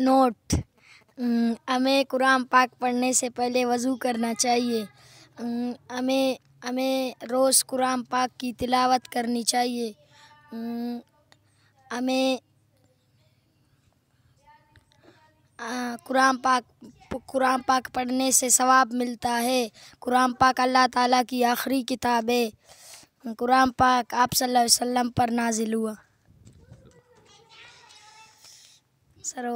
note हमें कुरान पाक पढ़ने से पहले वज़ू करना चाहिए हमें हमें रोज़ कुरान पाक की तिलावत करनी चाहिए हमें कुरान पाक कुरान पाक पढ़ने से सवाब मिलता है कुरान पाक अल्लाह ताला की आखिरी किताब है कुरान पाक आप सल्लल्लाहु अलैहि वसल्लम पर नाजिल हुआ सरो